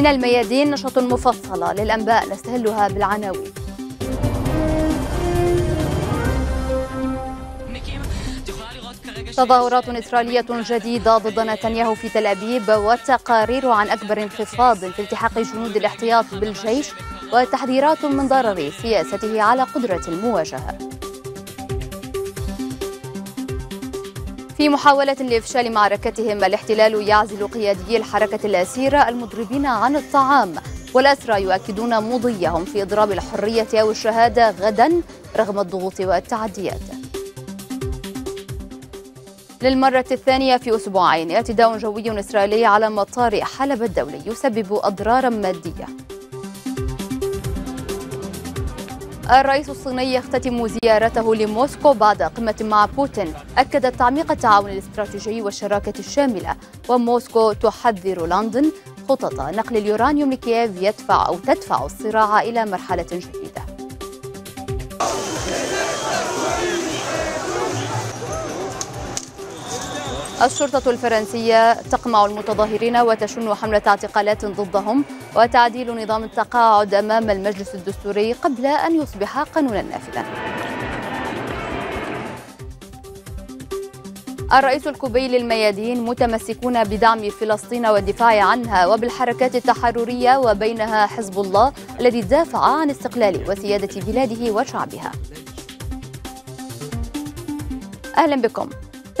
من الميادين نشاط مفصلة للأنباء نستهلها بالعناوين تظاهرات إسرائيلية جديدة ضد نتنياهو في تل أبيب وتقارير عن أكبر انخفاض في التحاق جنود الاحتياط بالجيش وتحذيرات من ضرر سياسته على قدرة المواجهة في محاولة لإفشال معركتهم الاحتلال يعزل قيادي الحركة الأسيرة المضربين عن الطعام والأسرى يؤكدون مضيهم في إضراب الحرية أو الشهادة غدا رغم الضغوط والتعديات للمرة الثانية في أسبوعين اعتداء جوي إسرائيلي على مطار حلب الدولي يسبب أضرارا مادية الرئيس الصيني يختتم زيارته لموسكو بعد قمة مع بوتين أكدت تعميق التعاون الاستراتيجي والشراكة الشاملة وموسكو تحذر لندن خطط نقل اليورانيوم لكييف يدفع أو تدفع الصراع إلى مرحلة جديدة الشرطة الفرنسية تقمع المتظاهرين وتشن حملة اعتقالات ضدهم وتعديل نظام التقاعد أمام المجلس الدستوري قبل أن يصبح قانونا نافذا الرئيس الكوبي للميادين متمسكون بدعم فلسطين والدفاع عنها وبالحركات التحررية وبينها حزب الله الذي دافع عن استقلال وسيادة بلاده وشعبها أهلا بكم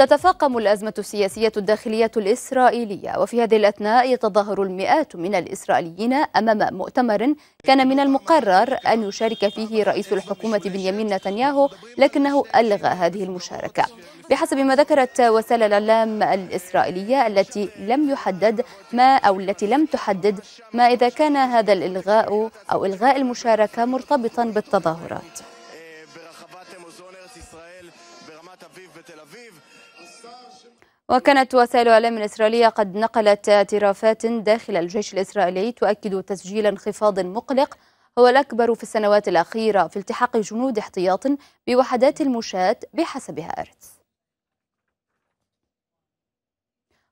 تتفاقم الأزمة السياسية الداخلية الإسرائيلية وفي هذه الأثناء يتظاهر المئات من الإسرائيليين أمام مؤتمر كان من المقرر أن يشارك فيه رئيس الحكومة بنيامين نتنياهو لكنه ألغى هذه المشاركة بحسب ما ذكرت وسائل الإعلام الإسرائيلية التي لم يحدد ما أو التي لم تحدد ما إذا كان هذا الإلغاء أو إلغاء المشاركة مرتبطا بالتظاهرات وكانت وسائل الإعلام الإسرائيلية قد نقلت اعترافات داخل الجيش الإسرائيلي تؤكد تسجيل انخفاض مقلق هو الأكبر في السنوات الأخيرة في التحاق جنود احتياط بوحدات المشاة بحسب هارتس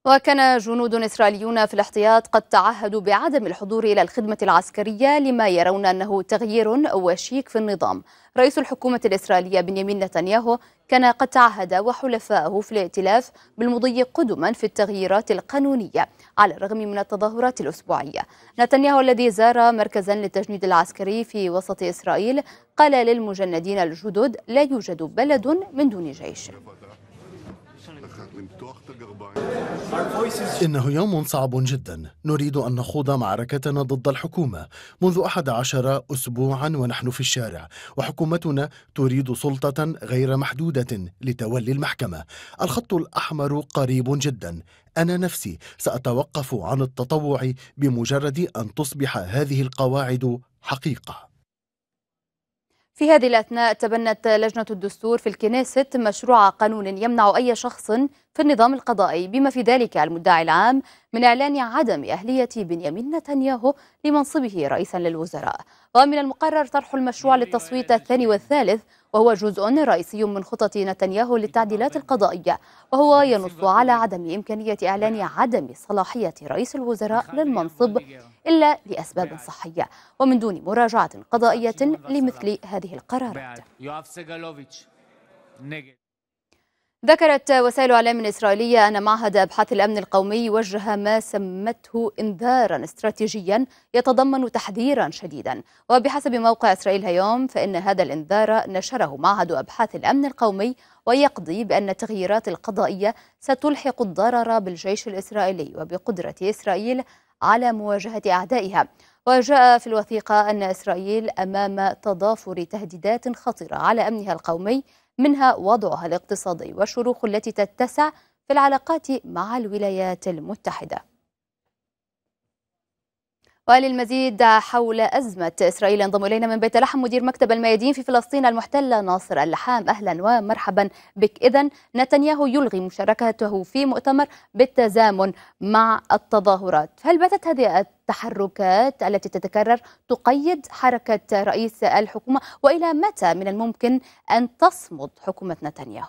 وكان جنود إسرائيليون في الاحتياط قد تعهدوا بعدم الحضور إلى الخدمة العسكرية لما يرون أنه تغيير وشيك في النظام رئيس الحكومة الإسرائيلية بنيامين نتنياهو كان قد تعهد وحلفائه في الائتلاف بالمضي قدما في التغييرات القانونية على الرغم من التظاهرات الأسبوعية نتنياهو الذي زار مركزا للتجنيد العسكري في وسط إسرائيل قال للمجندين الجدد لا يوجد بلد من دون جيش إنه يوم صعب جدا نريد أن نخوض معركتنا ضد الحكومة منذ أحد عشر أسبوعا ونحن في الشارع وحكومتنا تريد سلطة غير محدودة لتولي المحكمة الخط الأحمر قريب جدا أنا نفسي سأتوقف عن التطوع بمجرد أن تصبح هذه القواعد حقيقة في هذه الأثناء تبنت لجنة الدستور في الكنيست مشروع قانون يمنع أي شخص في النظام القضائي بما في ذلك المدعي العام من إعلان عدم أهلية بنيامين نتنياهو لمنصبه رئيسا للوزراء ومن المقرر طرح المشروع للتصويت الثاني والثالث وهو جزء رئيسي من خطط نتنياهو للتعديلات القضائية وهو ينص على عدم إمكانية إعلان عدم صلاحية رئيس الوزراء للمنصب إلا لأسباب صحية ومن دون مراجعة قضائية لمثل هذه القرارات ذكرت وسائل إعلام إسرائيلية أن معهد أبحاث الأمن القومي وجه ما سمته إنذارا استراتيجيا يتضمن تحذيرا شديدا وبحسب موقع إسرائيل هيوم فإن هذا الإنذار نشره معهد أبحاث الأمن القومي ويقضي بأن التغييرات القضائية ستلحق الضرر بالجيش الإسرائيلي وبقدرة إسرائيل على مواجهة أعدائها وجاء في الوثيقة أن إسرائيل أمام تضافر تهديدات خطرة على أمنها القومي منها وضعها الاقتصادي والشروخ التي تتسع في العلاقات مع الولايات المتحدة وللمزيد حول أزمة إسرائيل ينضم إلينا من بيت لحم مدير مكتب الميادين في فلسطين المحتلة ناصر اللحام أهلا ومرحبا بك إذا نتنياهو يلغي مشاركته في مؤتمر بالتزامن مع التظاهرات هل باتت هذه التحركات التي تتكرر تقيد حركة رئيس الحكومة وإلى متى من الممكن أن تصمد حكومة نتنياهو؟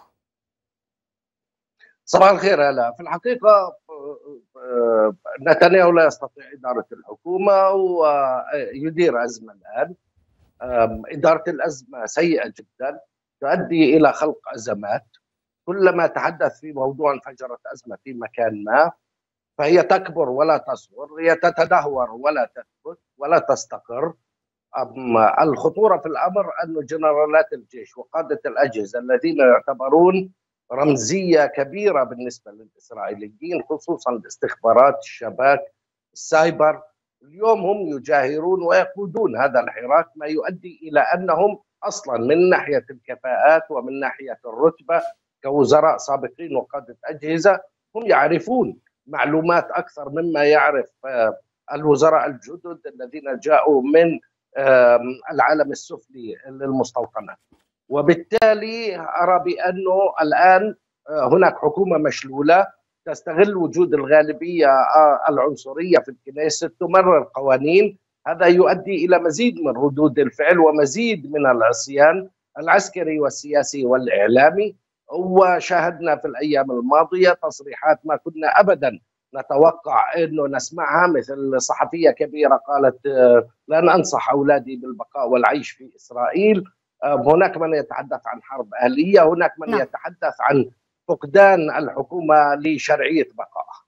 صباح الخير هلا في الحقيقة نتنياهو لا يستطيع إدارة الحكومة ويدير أزمة الآن إدارة الأزمة سيئة جدا تؤدي إلى خلق أزمات كلما تحدث في موضوع انفجرت أزمة في مكان ما فهي تكبر ولا تصغر هي تتدهور ولا تثبت ولا تستقر الخطورة في الأمر أن جنرالات الجيش وقادة الأجهزة الذين يعتبرون رمزيه كبيره بالنسبه للاسرائيليين خصوصا الاستخبارات الشباك السايبر اليوم هم يجاهرون ويقودون هذا الحراك ما يؤدي الى انهم اصلا من ناحيه الكفاءات ومن ناحيه الرتبه كوزراء سابقين وقاده اجهزه هم يعرفون معلومات اكثر مما يعرف آه، الوزراء الجدد الذين جاءوا من العالم السفلي للمستوطنات وبالتالي أرى بأنه الآن آه، هناك حكومة مشلولة تستغل وجود الغالبية آه، العنصرية في الكنيسة تمرر قوانين هذا يؤدي إلى مزيد من ردود الفعل ومزيد من العصيان العسكري والسياسي والإعلامي وشاهدنا في الأيام الماضية تصريحات ما كنا أبدا نتوقع أنه نسمعها مثل صحفية كبيرة قالت آه، لن أنصح أولادي بالبقاء والعيش في إسرائيل هناك من يتحدث عن حرب أهلية هناك من نعم. يتحدث عن فقدان الحكومة لشرعية بقائها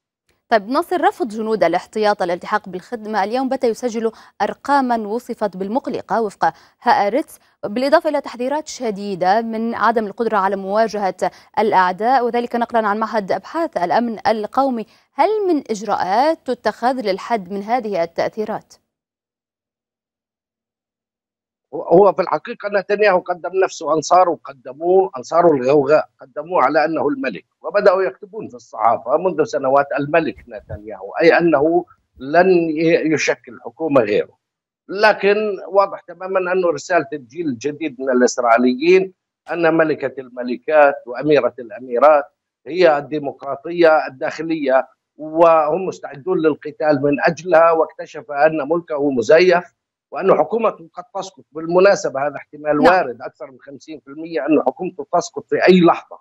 طيب ناصر رفض جنود الاحتياط الالتحاق بالخدمة اليوم بات يسجل أرقاما وصفت بالمقلقة وفق هآرتس بالإضافة إلى تحذيرات شديدة من عدم القدرة على مواجهة الأعداء وذلك نقلا عن معهد أبحاث الأمن القومي هل من إجراءات تتخذ للحد من هذه التأثيرات؟ هو في الحقيقه نتنياهو قدم نفسه انصاره قدموه انصاره الغوغاء قدموه على انه الملك وبداوا يكتبون في الصحافه منذ سنوات الملك نتنياهو اي انه لن يشكل حكومه غيره لكن واضح تماما انه رساله الجيل الجديد من الاسرائيليين ان ملكه الملكات واميره الاميرات هي الديمقراطيه الداخليه وهم مستعدون للقتال من اجلها واكتشف ان ملكه مزيف وأن حكومته قد تسقط بالمناسبة هذا احتمال نعم. وارد أكثر من 50% أن حكومته تسقط في أي لحظة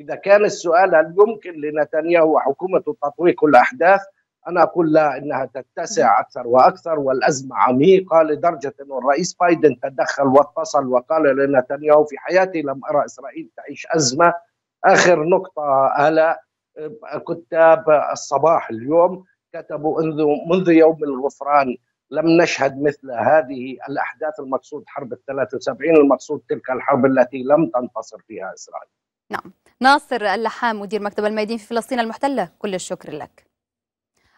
إذا كان السؤال هل يمكن لنتنياهو وحكومته تطويق الأحداث أنا أقول لا إنها تتسع نعم. أكثر وأكثر والأزمة عميقة لدرجة أن الرئيس بايدن تدخل واتصل وقال لنتنياهو في حياتي لم أرى إسرائيل تعيش أزمة آخر نقطة هلا كتاب الصباح اليوم كتبوا منذ يوم الغفران لم نشهد مثل هذه الأحداث المقصود حرب الثلاثة وسبعين المقصود تلك الحرب التي لم تنتصر فيها إسرائيل نعم ناصر اللحام مدير مكتب الميادين في فلسطين المحتلة كل الشكر لك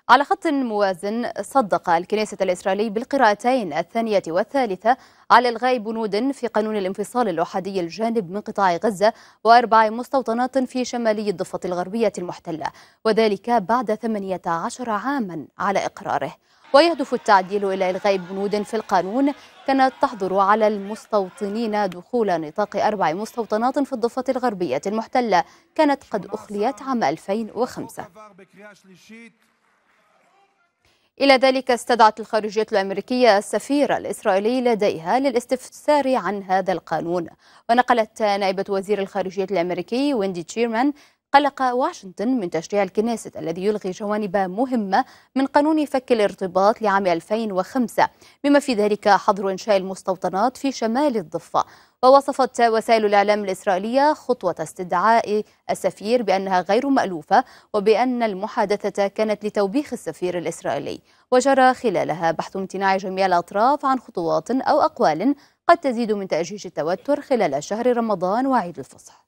على خط موازن صدق الكنيسة الإسرائيلي بالقراءتين الثانية والثالثة على إلغاء بنود في قانون الانفصال الأحادي الجانب من قطاع غزة وأربع مستوطنات في شمالي الضفة الغربية المحتلة وذلك بعد 18 عاما على إقراره ويهدف التعديل إلى إلغاء بنود في القانون كانت تحظر على المستوطنين دخول نطاق أربع مستوطنات في الضفة الغربية المحتلة كانت قد أخليت عام 2005 إلى ذلك استدعت الخارجية الأمريكية السفير الإسرائيلي لديها للاستفسار عن هذا القانون ونقلت نائبة وزير الخارجية الأمريكي ويندي تشيرمان قلق واشنطن من تشريع الكنيست الذي يلغي جوانب مهمة من قانون فك الارتباط لعام 2005 بما في ذلك حظر إنشاء المستوطنات في شمال الضفة ووصفت وسائل الإعلام الإسرائيلية خطوة استدعاء السفير بأنها غير مألوفة وبأن المحادثة كانت لتوبيخ السفير الإسرائيلي وجرى خلالها بحث امتناع جميع الأطراف عن خطوات أو أقوال قد تزيد من تأجيج التوتر خلال شهر رمضان وعيد الفصح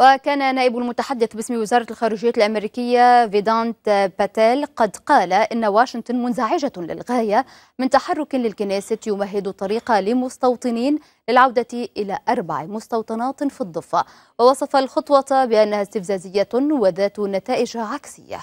وكان نائب المتحدث باسم وزارة الخارجية الأمريكية فيدانت باتيل قد قال إن واشنطن منزعجة للغاية من تحرك للكنيسة يمهد الطريق لمستوطنين للعودة إلى أربع مستوطنات في الضفة ووصف الخطوة بأنها استفزازية وذات نتائج عكسية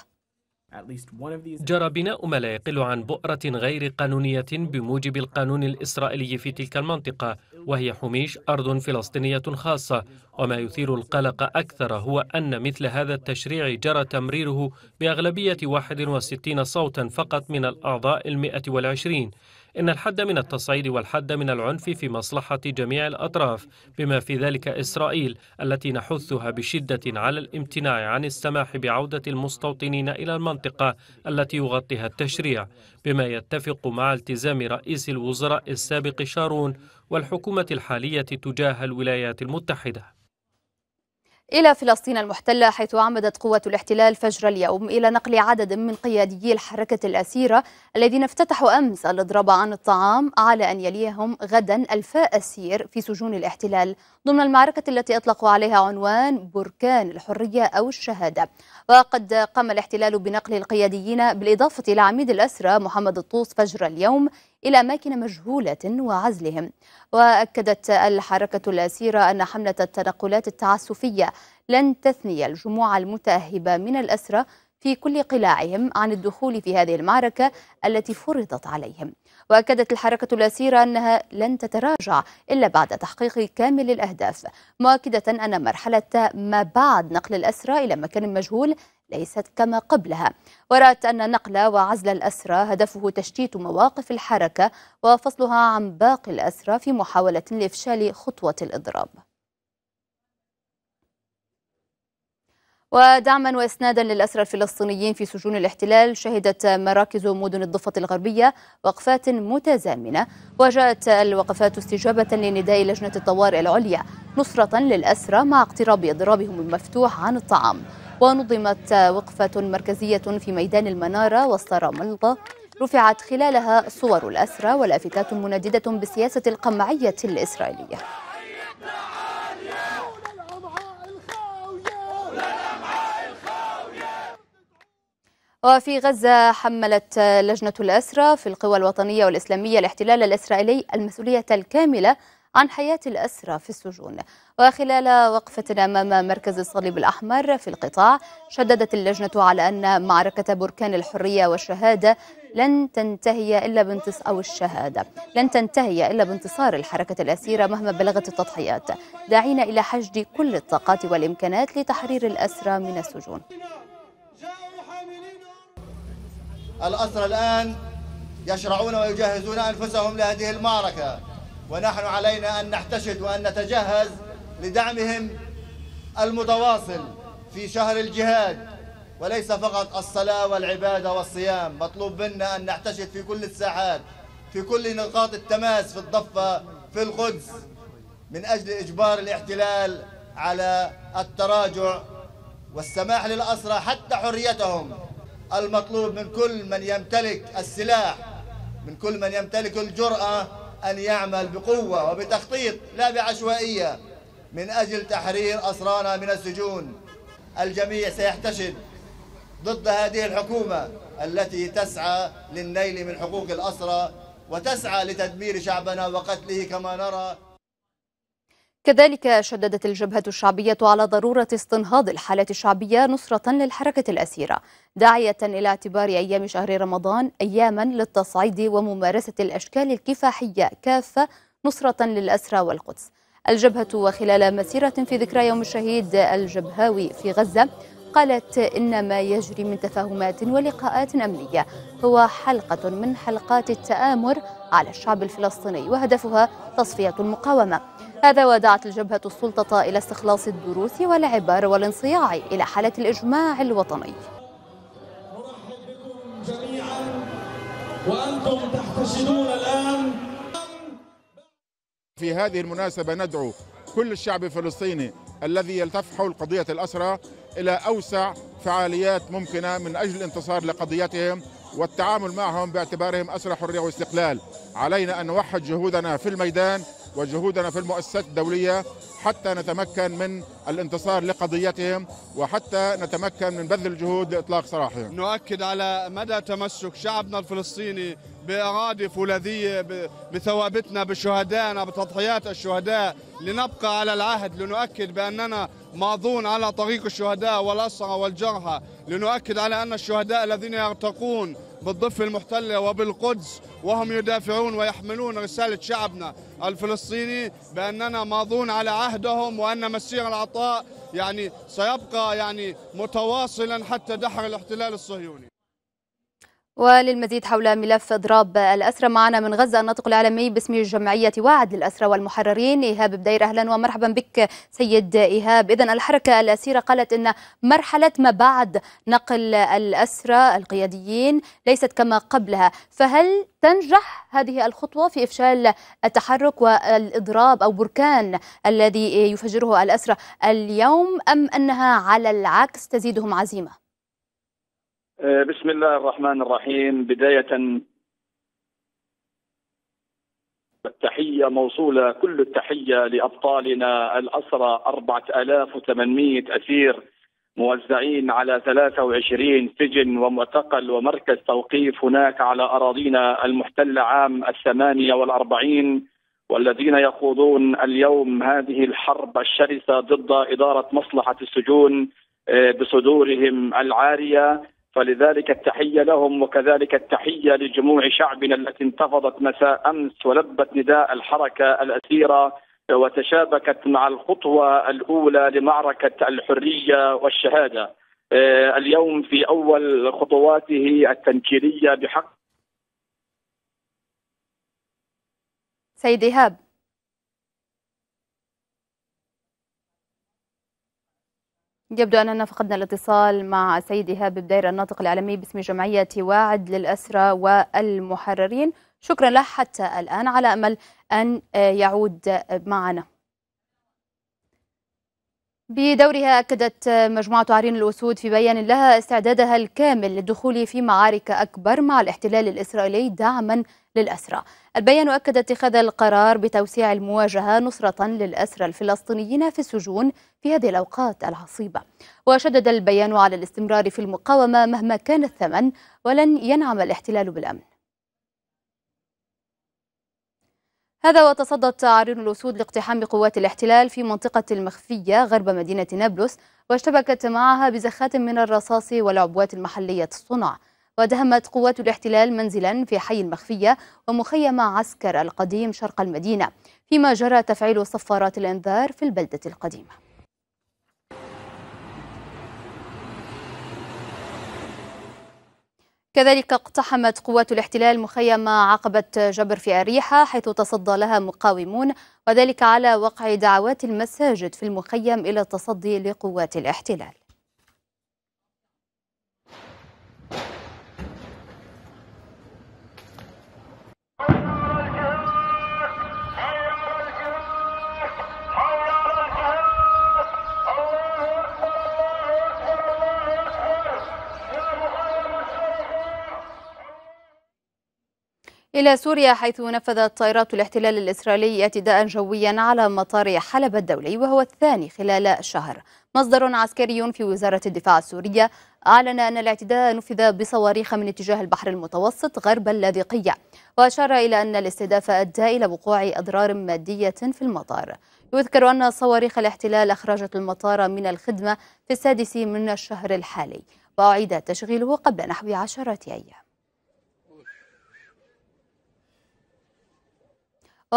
جرى بناء ما لا يقل عن بؤرة غير قانونية بموجب القانون الإسرائيلي في تلك المنطقة وهي حميش أرض فلسطينية خاصة وما يثير القلق أكثر هو أن مثل هذا التشريع جرى تمريره بأغلبية 61 صوتا فقط من الأعضاء المئة والعشرين إن الحد من التصعيد والحد من العنف في مصلحة جميع الأطراف بما في ذلك إسرائيل التي نحثها بشدة على الامتناع عن السماح بعودة المستوطنين إلى المنطقة التي يغطيها التشريع بما يتفق مع التزام رئيس الوزراء السابق شارون والحكومة الحالية تجاه الولايات المتحدة إلى فلسطين المحتلة حيث عمدت قوة الاحتلال فجر اليوم إلى نقل عدد من قياديي الحركة الأسيرة الذين افتتحوا أمس الإضراب عن الطعام على أن يليهم غدا ألفاء أسير في سجون الاحتلال ضمن المعركة التي أطلقوا عليها عنوان بركان الحرية أو الشهادة وقد قام الاحتلال بنقل القياديين بالإضافة إلى عميد الأسرة محمد الطوس فجر اليوم إلى أماكن مجهولة وعزلهم وأكدت الحركة الأسيرة أن حملة التنقلات التعسفية لن تثني الجموع المتأهبة من الأسرى في كل قلاعهم عن الدخول في هذه المعركة التي فرضت عليهم وأكدت الحركة الأسيرة أنها لن تتراجع إلا بعد تحقيق كامل الأهداف مؤكدة أن مرحلة ما بعد نقل الأسرى إلى مكان مجهول ليست كما قبلها ورأت أن نقل وعزل الأسرى هدفه تشتيت مواقف الحركة وفصلها عن باقي الأسرى في محاولة لإفشال خطوة الإضراب ودعما واسنادا للاسرى الفلسطينيين في سجون الاحتلال شهدت مراكز مدن الضفه الغربيه وقفات متزامنه وجاءت الوقفات استجابه لنداء لجنه الطوارئ العليا نصره للاسرى مع اقتراب اضرابهم المفتوح عن الطعام ونظمت وقفة مركزية في ميدان المنارة وسط رام رفعت خلالها صور الأسرى ولافتات منددة بالسياسة القمعية الإسرائيلية وفي غزة حملت لجنة الأسرى في القوى الوطنية والإسلامية الاحتلال الإسرائيلي المسؤولية الكاملة عن حياة الأسرى في السجون وخلال وقفة أمام مركز الصليب الأحمر في القطاع شددت اللجنة على أن معركة بركان الحرية والشهادة لن تنتهي إلا بانتص أو الشهادة لن تنتهي إلا بانتصار الحركة الأسيرة مهما بلغت التضحيات داعين إلى حشد كل الطاقات والإمكانات لتحرير الأسرى من السجون الأسرى الآن يشرعون ويجهزون أنفسهم لهذه المعركة ونحن علينا أن نحتشد وأن نتجهز لدعمهم المتواصل في شهر الجهاد وليس فقط الصلاة والعبادة والصيام مطلوب منا أن نحتشد في كل الساحات في كل نقاط التماس في الضفة في القدس من أجل إجبار الاحتلال على التراجع والسماح للأسرى حتى حريتهم المطلوب من كل من يمتلك السلاح من كل من يمتلك الجرأة أن يعمل بقوة وبتخطيط لا بعشوائية من أجل تحرير أسرانا من السجون الجميع سيحتشد ضد هذه الحكومة التي تسعى للنيل من حقوق الأسرى وتسعى لتدمير شعبنا وقتله كما نرى كذلك شددت الجبهة الشعبية على ضرورة استنهاض الحالة الشعبية نصرة للحركة الأسيرة داعية إلى اعتبار أيام شهر رمضان أياما للتصعيد وممارسة الأشكال الكفاحية كافة نصرة للأسرى والقدس الجبهة وخلال مسيرة في ذكرى يوم الشهيد الجبهاوي في غزة قالت إن ما يجري من تفاهمات ولقاءات أمنية هو حلقة من حلقات التآمر على الشعب الفلسطيني وهدفها تصفية المقاومة هذا ودعت الجبهة السلطة إلى استخلاص الدروس والعبر والانصياع إلى حالة الإجماع الوطني في هذه المناسبة ندعو كل الشعب الفلسطيني الذي يلتف حول قضية الأسرة إلى أوسع فعاليات ممكنة من أجل الانتصار لقضيتهم والتعامل معهم باعتبارهم أسرى حرية واستقلال علينا أن نوحد جهودنا في الميدان وجهودنا في المؤسسات الدولية حتى نتمكن من الانتصار لقضيتهم وحتى نتمكن من بذل الجهود لإطلاق سراحهم نؤكد على مدى تمسك شعبنا الفلسطيني بأراضي فولاذية بثوابتنا بشهدائنا بتضحيات الشهداء لنبقى على العهد لنؤكد بأننا ماضون على طريق الشهداء والأسرى والجرحى لنؤكد على أن الشهداء الذين يرتقون بالضفة المحتلة وبالقدس وهم يدافعون ويحملون رسالة شعبنا الفلسطيني بأننا ماضون على عهدهم وأن مسير العطاء يعني سيبقى يعني متواصلا حتى دحر الاحتلال الصهيوني وللمزيد حول ملف اضراب الاسرى معنا من غزه الناطق الاعلامي باسم جمعيه واعد للاسرى والمحررين ايهاب بدير اهلا ومرحبا بك سيد ايهاب اذا الحركه الاسيره قالت ان مرحله ما بعد نقل الاسرى القياديين ليست كما قبلها فهل تنجح هذه الخطوه في افشال التحرك والاضراب او بركان الذي يفجره الاسرى اليوم ام انها على العكس تزيدهم عزيمه آه، بسم الله الرحمن الرحيم بداية التحية موصولة كل التحية لأبطالنا الأسرى 4800 أسير موزعين على 23 سجن ومعتقل ومركز توقيف هناك على أراضينا المحتلة عام الثمانية والأربعين والذين يخوضون اليوم هذه الحرب الشرسة ضد إدارة مصلحة السجون آه، بصدورهم العارية فلذلك التحية لهم وكذلك التحية لجموع شعبنا التي انتفضت مساء أمس ولبت نداء الحركة الأسيرة وتشابكت مع الخطوة الأولى لمعركة الحرية والشهادة آه، اليوم في أول خطواته التنكيرية بحق سيد إيهاب يبدو أننا فقدنا الاتصال مع سيد إيهاب بدير الناطق الإعلامي باسم جمعية واعد للأسرى والمحررين شكرا له حتى الآن على أمل أن آه، يعود معنا بدورها أكدت آه، مجموعة عرين الأسود في بيان لها استعدادها الكامل للدخول في معارك أكبر مع الاحتلال الإسرائيلي دعما للأسرى البيان أكد اتخاذ القرار بتوسيع المواجهة نصرة للأسرى الفلسطينيين في السجون في هذه الأوقات العصيبة وشدد البيان على الاستمرار في المقاومة مهما كان الثمن ولن ينعم الاحتلال بالأمن هذا وتصدت عارين الأسود لاقتحام قوات الاحتلال في منطقة المخفية غرب مدينة نابلس واشتبكت معها بزخات من الرصاص والعبوات المحلية الصنع ودهمت قوات الاحتلال منزلا في حي المخفية ومخيم عسكر القديم شرق المدينة فيما جرى تفعيل صفارات الإنذار في البلدة القديمة كذلك اقتحمت قوات الاحتلال مخيم عقبة جبر في أريحة حيث تصدى لها مقاومون وذلك على وقع دعوات المساجد في المخيم إلى التصدي لقوات الاحتلال إلى سوريا حيث نفذت طائرات الاحتلال الإسرائيلي اعتداء جويا على مطار حلب الدولي وهو الثاني خلال شهر مصدر عسكري في وزارة الدفاع السورية أعلن أن الاعتداء نفذ بصواريخ من اتجاه البحر المتوسط غرب اللاذقية وأشار إلى أن الاستهداف أدى إلى وقوع أضرار مادية في المطار يذكر أن صواريخ الاحتلال أخرجت المطار من الخدمة في السادس من الشهر الحالي وأعيد تشغيله قبل نحو عشرة أيام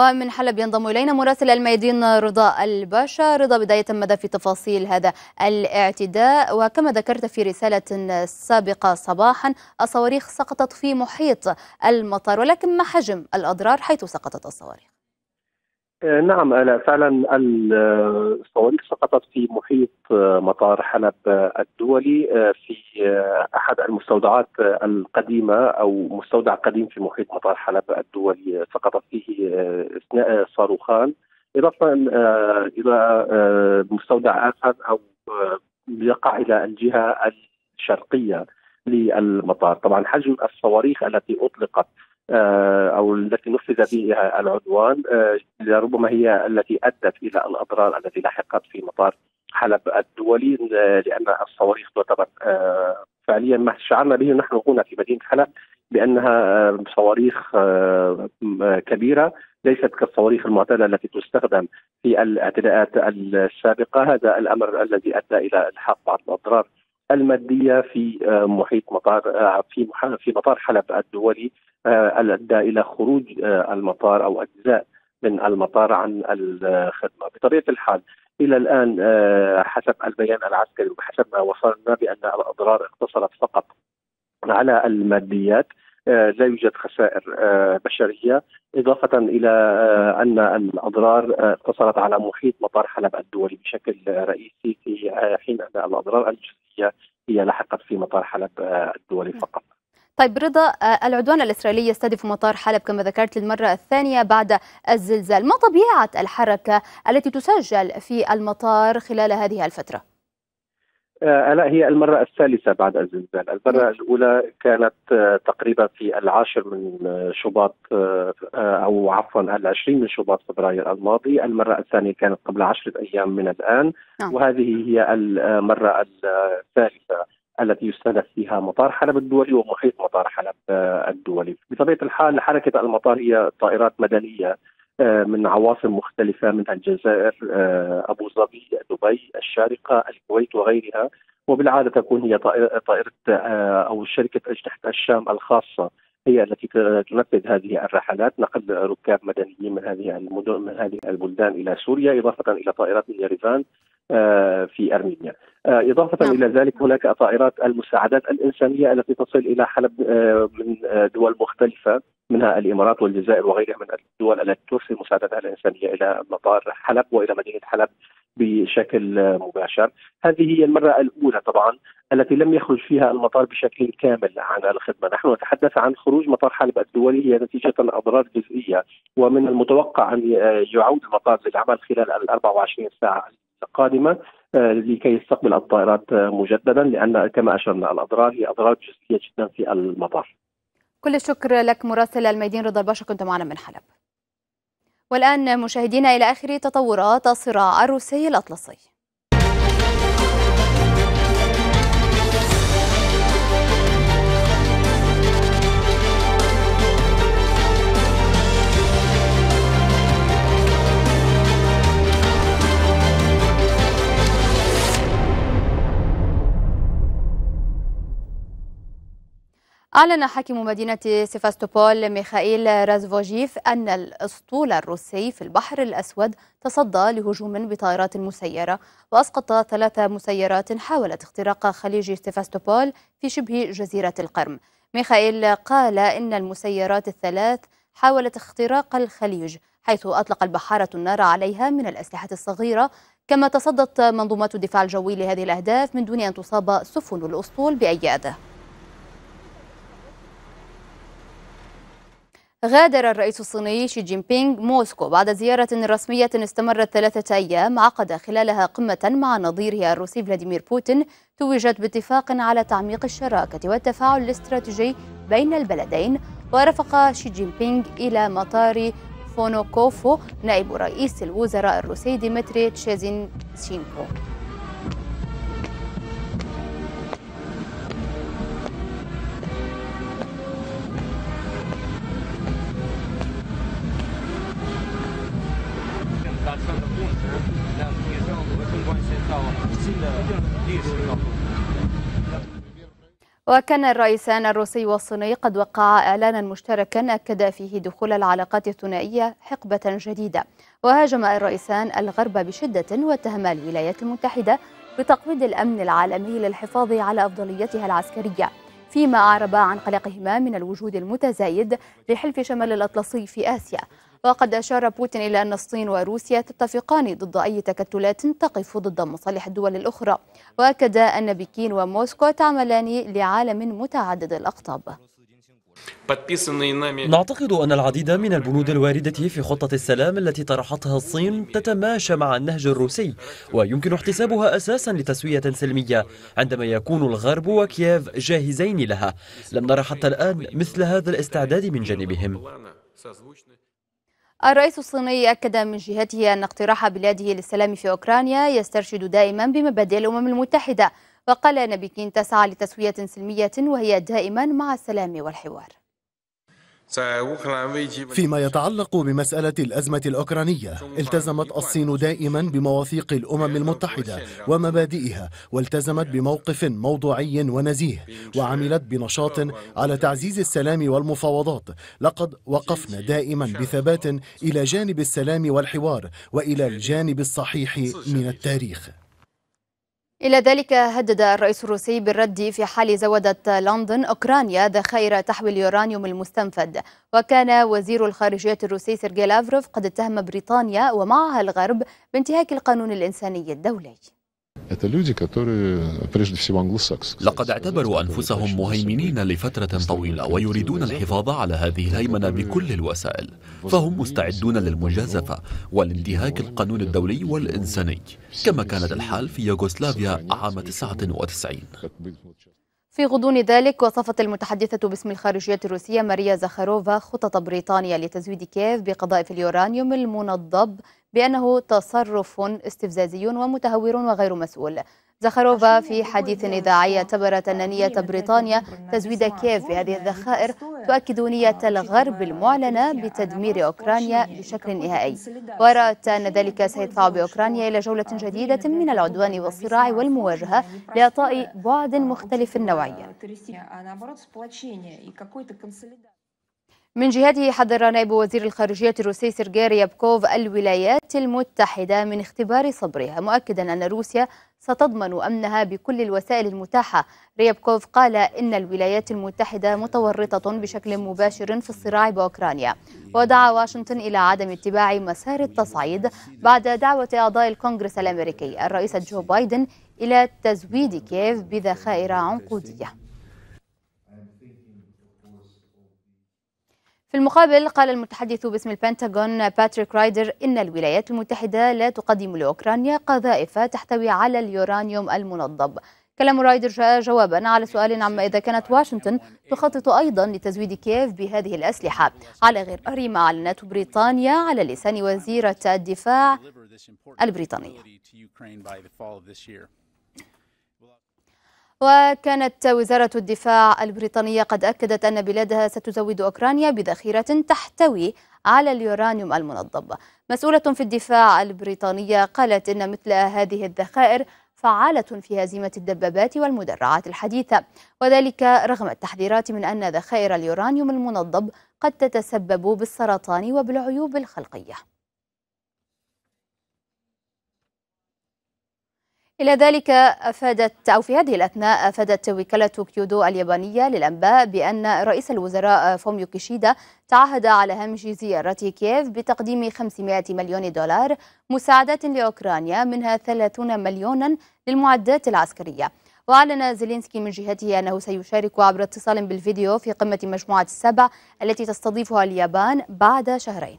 ومن حلب ينضم إلينا مراسل الميادين رضا الباشا رضا بداية ماذا في تفاصيل هذا الاعتداء وكما ذكرت في رسالة سابقة صباحا الصواريخ سقطت في محيط المطار ولكن ما حجم الأضرار حيث سقطت الصواريخ آه، نعم أنا فعلا الصواريخ سقطت في محيط آه، مطار حلب آه، الدولي في احد المستودعات القديمه او مستودع قديم في محيط مطار حلب الدولي سقطت فيه اثناء صاروخان اضافه الى مستودع اخر او يقع الى الجهه الشرقيه للمطار طبعا حجم الصواريخ التي اطلقت آه، او التي نفذ بها العدوان لربما آه، هي التي ادت الى الاضرار التي لحقت في مطار حلب الدولي آه، لان الصواريخ تعتبر فعليا ما شعرنا به نحن هنا في مدينه حلب بانها صواريخ كبيره ليست كالصواريخ المعتاده التي تستخدم في الاعتداءات السابقه، هذا الامر الذي ادى الى الحاق بعض الاضرار الماديه في آه، محيط مطار آه، في في مطار حلب الدولي آه، ادى الى خروج المطار او اجزاء من المطار عن الخدمه بطبيعه الحال الى الان حسب البيان العسكري وحسب ما وصلنا بان الاضرار اقتصرت فقط على الماديات آه، لا يوجد خسائر آه، بشريه اضافه الى آه، ان الاضرار اقتصرت على محيط مطار حلب الدولي بشكل رئيسي في حين ان الاضرار الجزئيه هي لحقت في مطار حلب الدولي نعم. فقط. طيب رضا العدوان الإسرائيلي يستهدف مطار حلب كما ذكرت للمرة الثانية بعد الزلزال ما طبيعة الحركة التي تسجل في المطار خلال هذه الفترة؟ آه، لا هي المرة الثالثة بعد الزلزال، المرة نعم. الأولى كانت آه، تقريبا في العاشر من آه، شباط أو عفوا العشرين من شباط فبراير الماضي، المرة الثانية كانت قبل عشرة أيام من الآن، نعم. وهذه هي المرة الثالثة التي يستهدف فيها مطار حلب الدولي ومحيط مطار حلب الدولي. بطبيعة الحال حركة المطار هي طائرات مدنية آه، من عواصم مختلفه من الجزائر آه، ابو ظبي دبي الشارقه الكويت وغيرها وبالعاده تكون هي طائره آه، او شركه اجنحه الشام الخاصه هي التي تنفذ هذه الرحلات نقل ركاب مدنيين من هذه المدن من هذه البلدان الى سوريا اضافه الى طائرات من يريفان آه، في ارمينيا. آه، اضافه نعم. الى ذلك هناك طائرات المساعدات الانسانيه التي تصل الى حلب آه، من دول مختلفه منها الامارات والجزائر وغيرها من الدول التي ترسل مساعدتها الانسانيه الى مطار حلب والى مدينه حلب بشكل مباشر هذه هي المرة الأولى طبعا التي لم يخرج فيها المطار بشكل كامل عن الخدمة نحن نتحدث عن خروج مطار حلب الدولي هي نتيجة أضرار جزئية ومن المتوقع أن يعود المطار للعمل خلال ال 24 ساعة القادمة آه، لكي يستقبل الطائرات آه، مجددا لأن كما أشرنا الأضرار هي أضرار جزئية جدا في المطار كل الشكر لك مراسل الميدين رضا الباشا كنت معنا من حلب والآن مشاهدينا إلى آخر تطورات الصراع الروسي الأطلسي أعلن حاكم مدينة سيفاستوبول ميخائيل رازفوجيف أن الأسطول الروسي في البحر الأسود تصدى لهجوم بطائرات مسيرة وأسقط ثلاث مسيرات حاولت اختراق خليج سيفاستوبول في شبه جزيرة القرم ميخائيل قال إن المسيرات الثلاث حاولت اختراق الخليج حيث أطلق البحارة النار عليها من الأسلحة الصغيرة كما تصدت منظومات الدفاع الجوي لهذه الأهداف من دون أن تصاب سفن الأسطول بأياده غادر الرئيس الصيني شي جين بينغ موسكو بعد زيارة رسمية استمرت ثلاثة أيام عقد خلالها قمة مع نظيره الروسي فلاديمير بوتين توجت باتفاق على تعميق الشراكة والتفاعل الاستراتيجي بين البلدين ورافق شي جين بينغ إلى مطار فونوكوفو نائب رئيس الوزراء الروسي ديمتري تشيزين سينكو وكان الرئيسان الروسي والصيني قد وقعا إعلانا مشتركا أكد فيه دخول العلاقات الثنائية حقبة جديدة وهاجم الرئيسان الغرب بشدة واتهما الولايات المتحدة بتقويض الأمن العالمي للحفاظ على أفضليتها العسكرية فيما أعربا عن قلقهما من الوجود المتزايد لحلف شمال الأطلسي في آسيا وقد أشار بوتين إلى أن الصين وروسيا تتفقان ضد أي تكتلات تقف ضد مصالح الدول الأخرى وأكد أن بكين وموسكو تعملان لعالم متعدد الأقطاب نعتقد أن العديد من البنود الواردة في خطة السلام التي طرحتها الصين تتماشى مع النهج الروسي ويمكن احتسابها أساسا لتسوية سلمية عندما يكون الغرب وكييف جاهزين لها لم نرى حتى الآن مثل هذا الاستعداد من جانبهم الرئيس الصيني أكد من جهته أن اقتراح بلاده للسلام في أوكرانيا يسترشد دائما بمبادئ الأمم المتحدة وقال أن بكين تسعى لتسوية سلمية وهي دائما مع السلام والحوار فيما يتعلق بمسألة الأزمة الأوكرانية التزمت الصين دائما بمواثيق الأمم المتحدة ومبادئها والتزمت بموقف موضوعي ونزيه وعملت بنشاط على تعزيز السلام والمفاوضات لقد وقفنا دائما بثبات إلى جانب السلام والحوار وإلى الجانب الصحيح من التاريخ إلى ذلك هدد الرئيس الروسي بالرد في حال زودت لندن أوكرانيا ذخائر تحوي اليورانيوم المستنفد وكان وزير الخارجية الروسي سيرجي لافروف قد اتهم بريطانيا ومعها الغرب بانتهاك القانون الإنساني الدولي لقد اعتبروا أنفسهم مهيمنين لفترة طويلة ويريدون الحفاظ على هذه الهيمنة بكل الوسائل فهم مستعدون للمجازفة والانتهاك القانون الدولي والإنساني كما كانت الحال في يوغوسلافيا عام 99 في غضون ذلك وصفت المتحدثة باسم الخارجية الروسية ماريا زخاروفا خطط بريطانيا لتزويد كييف بقذائف اليورانيوم المنضب بأنه تصرف استفزازي ومتهور وغير مسؤول زخروفا في حديث إذاعي اعتبرت أن نية بريطانيا تزويد كييف بهذه الذخائر تؤكد نية الغرب المعلنة بتدمير أوكرانيا بشكل نهائي ورأت أن ذلك سيدفع بأوكرانيا إلى جولة جديدة من العدوان والصراع والمواجهة لإعطاء بعد مختلف النوعية من جهته حذر نائب وزير الخارجية الروسي سيرجي ريابكوف الولايات المتحدة من اختبار صبرها مؤكدا أن روسيا ستضمن أمنها بكل الوسائل المتاحة ريابكوف قال إن الولايات المتحدة متورطة بشكل مباشر في الصراع بأوكرانيا ودعا واشنطن إلى عدم اتباع مسار التصعيد بعد دعوة أعضاء الكونغرس الأمريكي الرئيس جو بايدن إلى تزويد كييف بذخائر عنقودية في المقابل قال المتحدث باسم البنتاغون باتريك رايدر إن الولايات المتحدة لا تقدم لأوكرانيا قذائف تحتوي على اليورانيوم المنضب كلام رايدر جاء جوابا على سؤال عما إذا كانت واشنطن تخطط أيضا لتزويد كييف بهذه الأسلحة على غرار ما أعلنت بريطانيا على لسان وزيرة الدفاع البريطانية وكانت وزارة الدفاع البريطانية قد أكدت أن بلادها ستزود أوكرانيا بذخيرة تحتوي على اليورانيوم المنضب مسؤولة في الدفاع البريطانية قالت إن مثل هذه الذخائر فعالة في هزيمة الدبابات والمدرعات الحديثة وذلك رغم التحذيرات من أن ذخائر اليورانيوم المنضب قد تتسبب بالسرطان وبالعيوب الخلقية إلى ذلك أفادت أو في هذه الأثناء أفادت وكالة كيودو اليابانية للأنباء بأن رئيس الوزراء فوميو كيشيدا تعهد على هامش زيارة كييف بتقديم 500 مليون دولار مساعدات لأوكرانيا منها 30 مليونا للمعدات العسكرية وأعلن زيلينسكي من جهته أنه سيشارك عبر اتصال بالفيديو في قمة مجموعة السبع التي تستضيفها اليابان بعد شهرين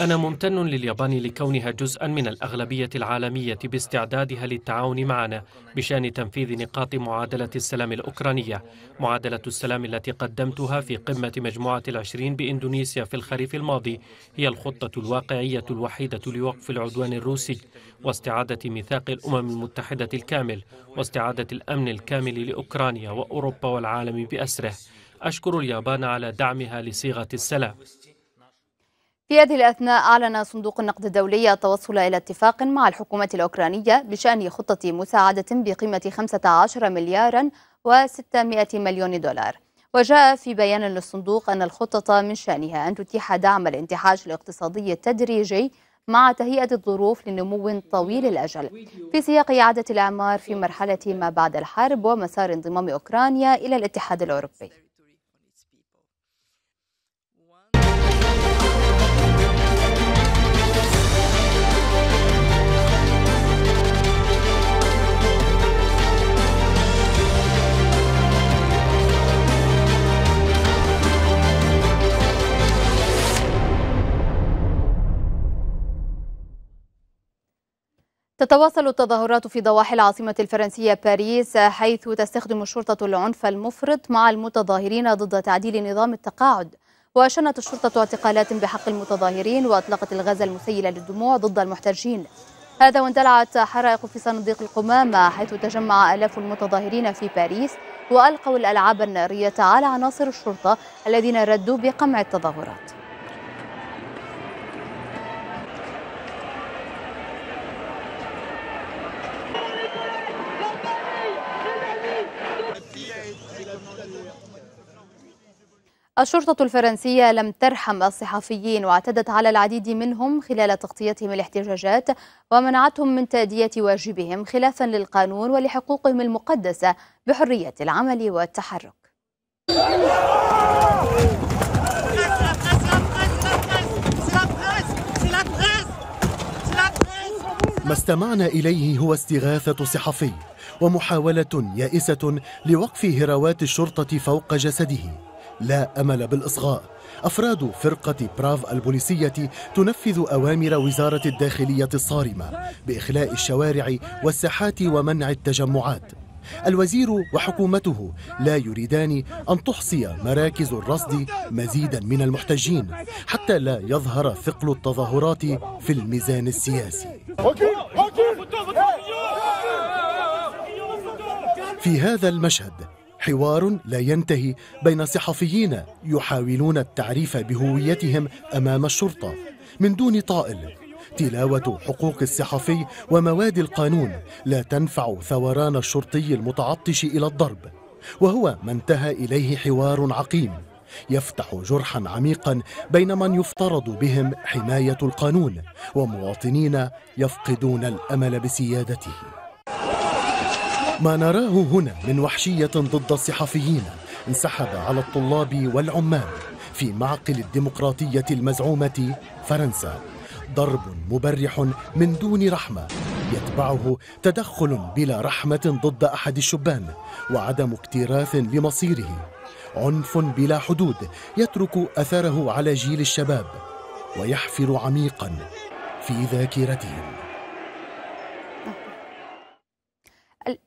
أنا ممتن لليابان لكونها جزءا من الأغلبية العالمية باستعدادها للتعاون معنا بشأن تنفيذ نقاط معادلة السلام الأوكرانية معادلة السلام التي قدمتها في قمة مجموعة العشرين بإندونيسيا في الخريف الماضي هي الخطة الواقعية الوحيدة لوقف العدوان الروسي واستعادة ميثاق الأمم المتحدة الكامل واستعادة الأمن الكامل لأوكرانيا وأوروبا والعالم بأسره أشكر اليابان على دعمها لصيغة السلام في هذه الأثناء أعلن صندوق النقد الدولي التوصل إلى اتفاق مع الحكومة الأوكرانية بشأن خطة مساعدة بقيمة 15 مليارا و600 مليون دولار وجاء في بيان للصندوق أن الخطة من شأنها أن تتيح دعم الانتعاش الاقتصادي التدريجي مع تهيئة الظروف لنمو طويل الأجل في سياق إعادة الإعمار في مرحلة ما بعد الحرب ومسار انضمام أوكرانيا إلى الاتحاد الأوروبي تتواصل التظاهرات في ضواحي العاصمة الفرنسية باريس حيث تستخدم الشرطة العنف المفرط مع المتظاهرين ضد تعديل نظام التقاعد وشنت الشرطة اعتقالات بحق المتظاهرين وأطلقت الغاز المسيل للدموع ضد المحتجين هذا واندلعت حرائق في صناديق القمامة حيث تجمع آلاف المتظاهرين في باريس وألقوا الألعاب النارية على عناصر الشرطة الذين ردوا بقمع التظاهرات الشرطة الفرنسية لم ترحم الصحفيين واعتدت على العديد منهم خلال تغطيتهم الاحتجاجات ومنعتهم من تأدية واجبهم خلافا للقانون ولحقوقهم المقدسة بحرية العمل والتحرك ما استمعنا إليه هو استغاثة صحفي ومحاولة يائسة لوقف هراوات الشرطة فوق جسده لا أمل بالإصغاء أفراد فرقة براف البوليسية تنفذ أوامر وزارة الداخلية الصارمة بإخلاء الشوارع والساحات ومنع التجمعات الوزير وحكومته لا يريدان أن تحصي مراكز الرصد مزيدا من المحتجين حتى لا يظهر ثقل التظاهرات في الميزان السياسي في هذا المشهد حوار لا ينتهي بين صحفيين يحاولون التعريف بهويتهم امام الشرطه من دون طائل تلاوه حقوق الصحفي ومواد القانون لا تنفع ثوران الشرطي المتعطش الى الضرب وهو ما انتهى اليه حوار عقيم يفتح جرحا عميقا بين من يفترض بهم حمايه القانون ومواطنين يفقدون الامل بسيادته ما نراه هنا من وحشية ضد الصحفيين انسحب على الطلاب والعمال في معقل الديمقراطية المزعومة فرنسا ضرب مبرح من دون رحمة يتبعه تدخل بلا رحمة ضد أحد الشبان وعدم اكتراث لمصيره عنف بلا حدود يترك أثره على جيل الشباب ويحفر عميقا في ذاكرتهم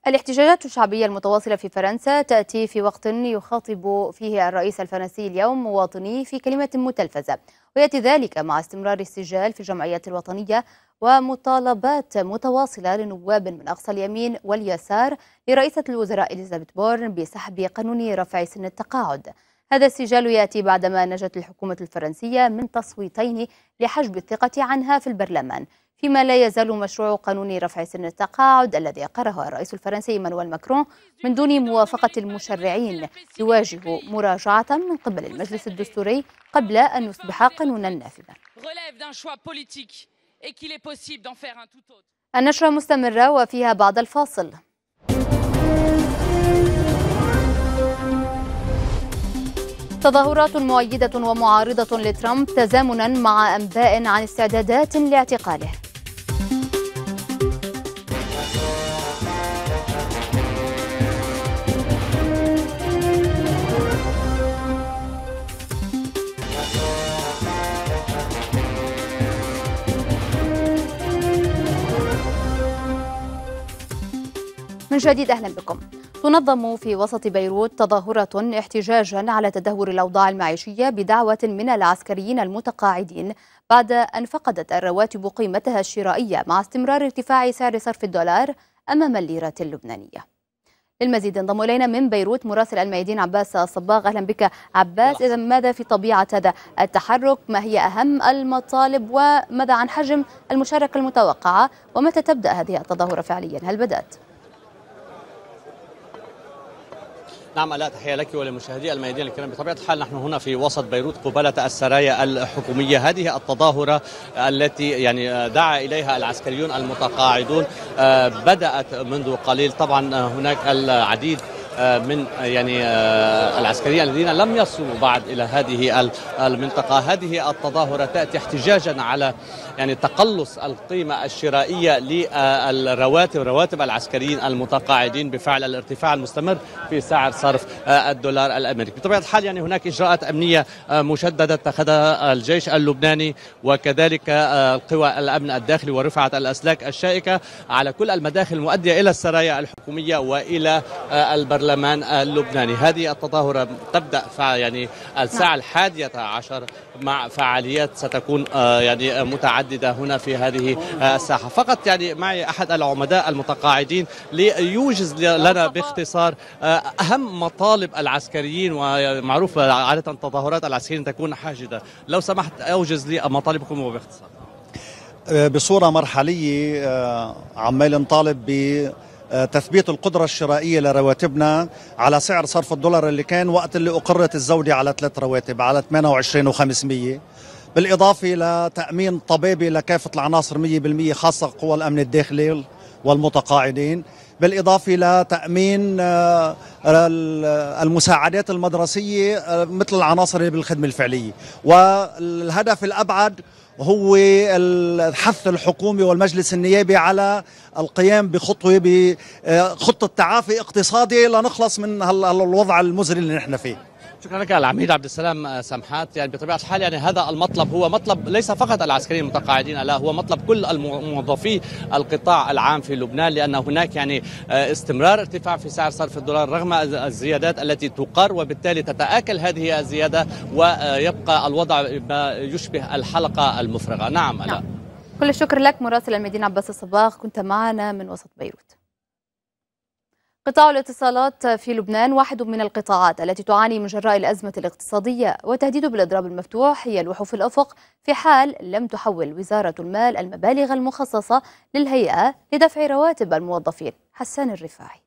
الاحتجاجات الشعبية المتواصلة في فرنسا تأتي في وقت يخاطب فيه الرئيس الفرنسي اليوم مواطنيه في كلمة متلفزة ويأتي ذلك مع استمرار السجال في الجمعيات الوطنية ومطالبات متواصلة لنواب من أقصى اليمين واليسار لرئيسة الوزراء إليزابيث بورن بسحب قانون رفع سن التقاعد هذا السجال يأتي بعدما نجت الحكومة الفرنسية من تصويتين لحجب الثقة عنها في البرلمان فيما لا يزال مشروع قانون رفع سن التقاعد الذي أقره الرئيس الفرنسي مانويل ماكرون من دون موافقة المشرعين يواجه مراجعة من قبل المجلس الدستوري قبل أن يصبح قانونا نافذا النشرة مستمرة وفيها بعد الفاصل تظاهرات مؤيدة ومعارضة لترامب تزامنا مع أنباء عن استعدادات لاعتقاله من جديد أهلا بكم تنظم في وسط بيروت تظاهرة احتجاجا على تدهور الأوضاع المعيشية بدعوة من العسكريين المتقاعدين بعد أن فقدت الرواتب قيمتها الشرائية مع استمرار ارتفاع سعر صرف الدولار أمام الليرة اللبنانية للمزيد انضم الينا من بيروت مراسل الميادين عباس الصباغ اهلا بك عباس اذا ماذا في طبيعه هذا التحرك ما هي اهم المطالب وماذا عن حجم المشاركه المتوقعه ومتى تبدا هذه التظاهره فعليا هل بدات نعم لا تحية لك ولمشاهدي الميادين الكرام بطبيعة الحال نحن هنا في وسط بيروت قبالة السرايا الحكومية هذه التظاهرة التي يعني دعا إليها العسكريون المتقاعدون آه، بدأت منذ قليل طبعا هناك العديد آه، من آه، يعني آه، العسكرية الذين لم يصلوا بعد إلى هذه المنطقة هذه التظاهرة تأتي احتجاجا على يعني تقلص القيمة الشرائية للرواتب رواتب العسكريين المتقاعدين بفعل الارتفاع المستمر في سعر صرف الدولار الأمريكي بطبيعة الحال يعني هناك إجراءات أمنية مشددة اتخذها الجيش اللبناني وكذلك القوى الأمن الداخلي ورفعت الأسلاك الشائكة على كل المداخل المؤدية إلى السرايا الحكومية وإلى البرلمان البرلمان اللبناني هذه التظاهرة تبدأ يعني الساعة نعم. الحادية عشر مع فعاليات ستكون آه، يعني متعددة هنا في هذه آه، الساحة فقط يعني معي أحد العمداء المتقاعدين ليوجز لنا باختصار آه، أهم مطالب العسكريين ومعروف عادة تظاهرات العسكريين تكون حاجدة لو سمحت أوجز لي مطالبكم وباختصار بصورة مرحلية عمال نطالب آه، تثبيت القدرة الشرائية لرواتبنا على سعر صرف الدولار اللي كان وقت اللي أقرت الزودة على ثلاث رواتب على 28 و500 بالإضافة لتأمين طبيبي لكافة العناصر 100% خاصة قوى الأمن الداخلي والمتقاعدين بالإضافة لتأمين آه، المساعدات المدرسية آه، مثل العناصر اللي بالخدمة الفعلية والهدف الأبعد هو الحث الحكومي والمجلس النيابي على القيام بخطوه بخطه آه، تعافي اقتصادي لنخلص من هالوضع المزري اللي نحن فيه شكرا لك العميد عبد السلام آه، سمحات يعني بطبيعه الحال يعني هذا المطلب هو مطلب ليس فقط العسكريين المتقاعدين لا هو مطلب كل موظفي القطاع العام في لبنان لان هناك يعني آه، استمرار ارتفاع في سعر صرف الدولار رغم الزيادات التي تقر وبالتالي تتاكل هذه الزياده ويبقى الوضع يشبه الحلقه المفرغه نعم, نعم. كل الشكر لك مراسل المدينه عباس الصباغ كنت معنا من وسط بيروت قطاع الاتصالات في لبنان واحد من القطاعات التي تعاني من جراء الأزمة الاقتصادية وتهديد بالإضراب المفتوح هي في الأفق في حال لم تحول وزارة المال المبالغ المخصصة للهيئة لدفع رواتب الموظفين حسان الرفاعي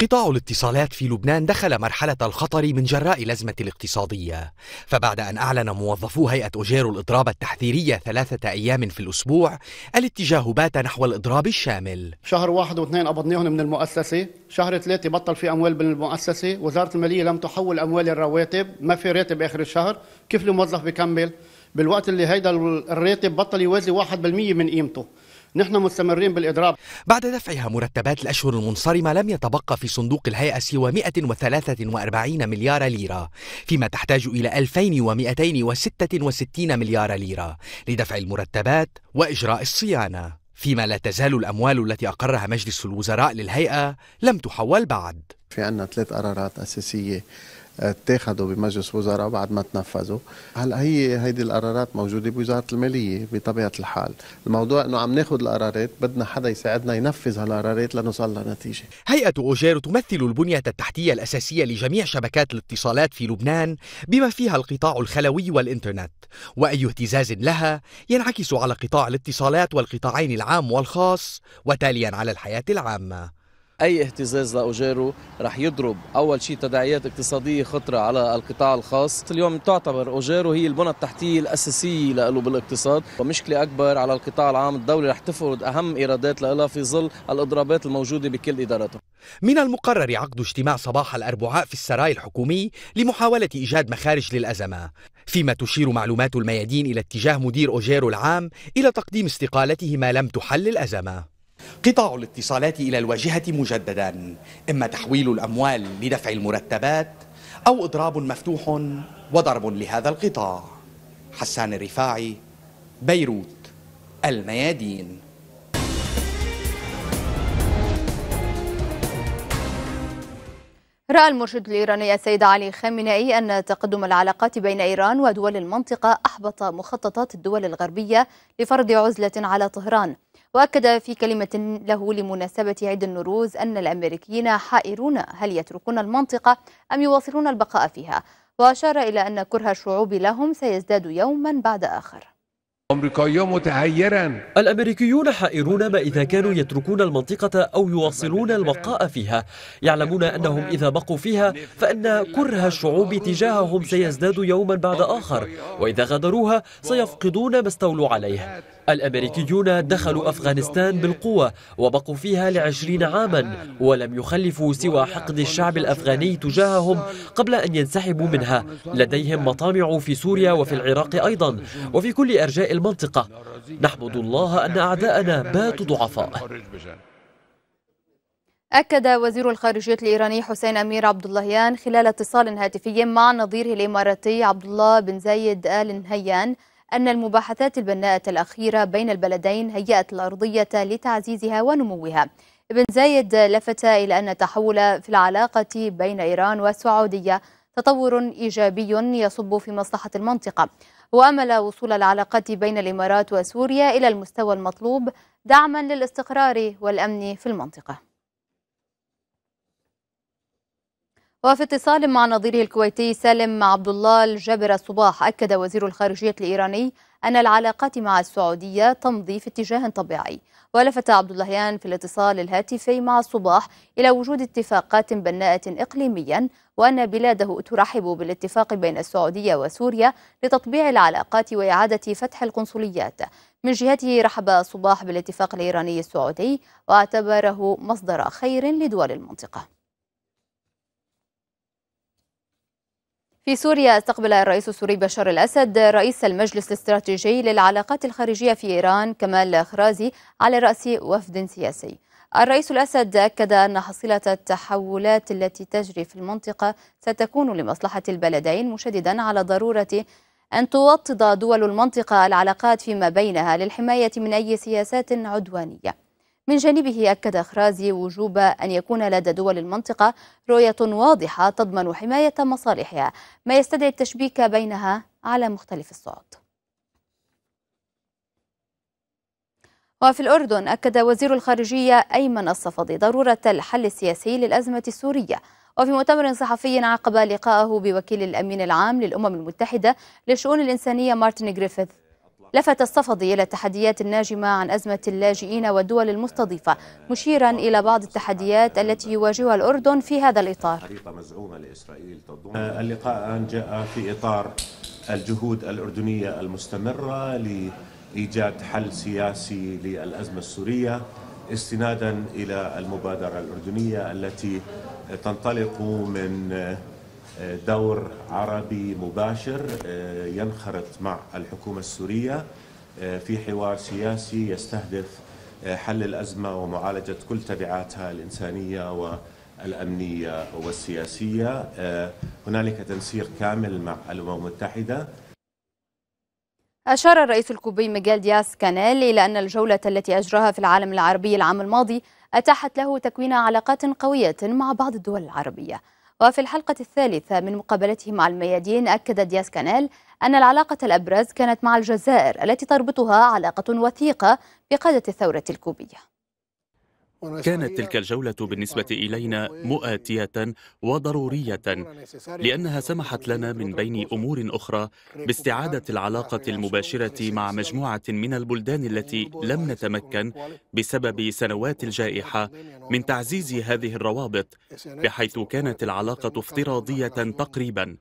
قطاع الاتصالات في لبنان دخل مرحلة الخطر من جراء الأزمة الاقتصادية فبعد أن أعلن موظفو هيئة أجير الإضراب التحذيرية ثلاثة أيام في الأسبوع الاتجاه بات نحو الإضراب الشامل شهر واحد واثنين قبضناهم من المؤسسة شهر ثلاثة بطل في أموال بالمؤسسة وزارة المالية لم تحول أموال الرواتب ما في راتب آخر الشهر كيف الموظف بيكمل بالوقت اللي هيدا الراتب بطل يوازي 1% من قيمته نحن مستمرين بالإضراب بعد دفعها مرتبات الأشهر المنصرمة لم يتبقى في صندوق الهيئة سوى 143 مليار ليرة فيما تحتاج إلى 2266 مليار ليرة لدفع المرتبات وإجراء الصيانة فيما لا تزال الأموال التي أقرها مجلس الوزراء للهيئة لم تحول بعد في عندنا ثلاث قرارات أساسية اتخذوا بمجلس وزراء بعد ما تنفذوا هلا هي هيدي القرارات موجوده بوزاره الماليه بطبيعه الحال الموضوع انه عم ناخذ القرارات بدنا حدا يساعدنا ينفذ هالقرارات لنوصل لنتيجه هيئه اوجير تمثل البنيه التحتيه الاساسيه لجميع شبكات الاتصالات في لبنان بما فيها القطاع الخلوي والانترنت واي اهتزاز لها ينعكس على قطاع الاتصالات والقطاعين العام والخاص وتاليا على الحياه العامه اي اهتزاز لاجاره رح يضرب اول شيء تداعيات اقتصاديه خطره على القطاع الخاص اليوم تعتبر اجاره هي البنى التحتيه الاساسيه له بالاقتصاد ومشكله اكبر على القطاع العام الدوله رح تفرض اهم ايرادات لها في ظل الاضرابات الموجوده بكل اداراتها من المقرر عقد اجتماع صباح الاربعاء في السراي الحكومي لمحاوله ايجاد مخارج للازمه فيما تشير معلومات الميادين الى اتجاه مدير اوجيرو العام الى تقديم استقالته ما لم تحل الازمه قطاع الاتصالات إلى الواجهة مجددا إما تحويل الأموال لدفع المرتبات أو إضراب مفتوح وضرب لهذا القطاع حسان الرفاعي بيروت الميادين رأى المرشد الإيراني السيد علي خامنئي أن تقدم العلاقات بين إيران ودول المنطقة أحبط مخططات الدول الغربية لفرض عزلة على طهران وأكد في كلمة له لمناسبة عيد النوروز أن الأمريكيين حائرون هل يتركون المنطقة أم يواصلون البقاء فيها وأشار إلى أن كره الشعوب لهم سيزداد يوما بعد آخر الأمريكيون حائرون ما إذا كانوا يتركون المنطقة أو يواصلون البقاء فيها يعلمون أنهم إذا بقوا فيها فأن كره الشعوب تجاههم سيزداد يوما بعد آخر وإذا غادروها سيفقدون ما استولوا عليه الأمريكيون دخلوا أفغانستان بالقوة وبقوا فيها لعشرين عاما ولم يخلفوا سوى حقد الشعب الأفغاني تجاههم قبل أن ينسحبوا منها لديهم مطامع في سوريا وفي العراق أيضا وفي كل أرجاء المنطقة نحمد الله أن أعداءنا باتوا ضعفاء أكد وزير الخارجية الإيراني حسين أمير عبد اللهيان خلال اتصال هاتفي مع نظيره الإماراتي عبد الله بن زايد آل نهيان أن المباحثات البناءة الأخيرة بين البلدين هيأت الأرضية لتعزيزها ونموها ابن زايد لفت إلى أن التحول في العلاقة بين إيران والسعودية تطور إيجابي يصب في مصلحة المنطقة وأمل وصول العلاقات بين الإمارات وسوريا إلى المستوى المطلوب دعما للاستقرار والأمن في المنطقة وفي اتصال مع نظيره الكويتي سالم عبد الله الجابر الصباح أكد وزير الخارجية الإيراني أن العلاقات مع السعودية تمضي في اتجاه طبيعي ولفت عبد اللهيان في الاتصال الهاتفي مع الصباح إلى وجود اتفاقات بناءة إقليميا وأن بلاده ترحب بالاتفاق بين السعودية وسوريا لتطبيع العلاقات وإعادة فتح القنصليات من جهته رحب صباح بالاتفاق الإيراني السعودي واعتبره مصدر خير لدول المنطقة في سوريا استقبل الرئيس السوري بشار الأسد رئيس المجلس الاستراتيجي للعلاقات الخارجية في إيران كمال خرازي على رأس وفد سياسي الرئيس الأسد أكد أن حصيلة التحولات التي تجري في المنطقة ستكون لمصلحة البلدين مشددا على ضرورة أن توطد دول المنطقة العلاقات فيما بينها للحماية من أي سياسات عدوانية من جانبه أكد خرازي وجوب أن يكون لدى دول المنطقة رؤية واضحة تضمن حماية مصالحها ما يستدعي التشبيك بينها على مختلف الصعد وفي الأردن أكد وزير الخارجية أيمن الصفدي ضرورة الحل السياسي للأزمة السورية وفي مؤتمر صحفي عقب لقائه بوكيل الأمين العام للأمم المتحدة للشؤون الإنسانية مارتن جريفيث لفت الصفدي إلى التحديات الناجمة عن أزمة اللاجئين والدول المستضيفة مشيرا إلى بعض التحديات التي يواجهها الأردن في هذا الإطار مزعومة لإسرائيل تضم آه، اللقاء الآن جاء في إطار الجهود الأردنية المستمرة لإيجاد حل سياسي للأزمة السورية استنادا إلى المبادرة الأردنية التي تنطلق من دور عربي مباشر آه، ينخرط مع الحكومة السورية آه، في حوار سياسي يستهدف آه، حل الأزمة ومعالجة كل تبعاتها الإنسانية والأمنية والسياسية هنالك تنسيق كامل مع الأمم المتحدة أشار الرئيس الكوبي ميغيل دياس كانيل إلى أن الجولة التي أجراها في العالم العربي العام الماضي أتاحت له تكوين علاقات قوية مع بعض الدول العربية وفي الحلقة الثالثة من مقابلته مع الميادين أكد دياس كانيل أن العلاقة الأبرز كانت مع الجزائر التي تربطها علاقة وثيقة بقادة الثورة الكوبية كانت تلك الجولة بالنسبة إلينا مؤاتية وضرورية لأنها سمحت لنا من بين أمور أخرى باستعادة العلاقة المباشرة مع مجموعة من البلدان التي لم نتمكن بسبب سنوات الجائحة من تعزيز هذه الروابط بحيث كانت العلاقة افتراضية تقريباً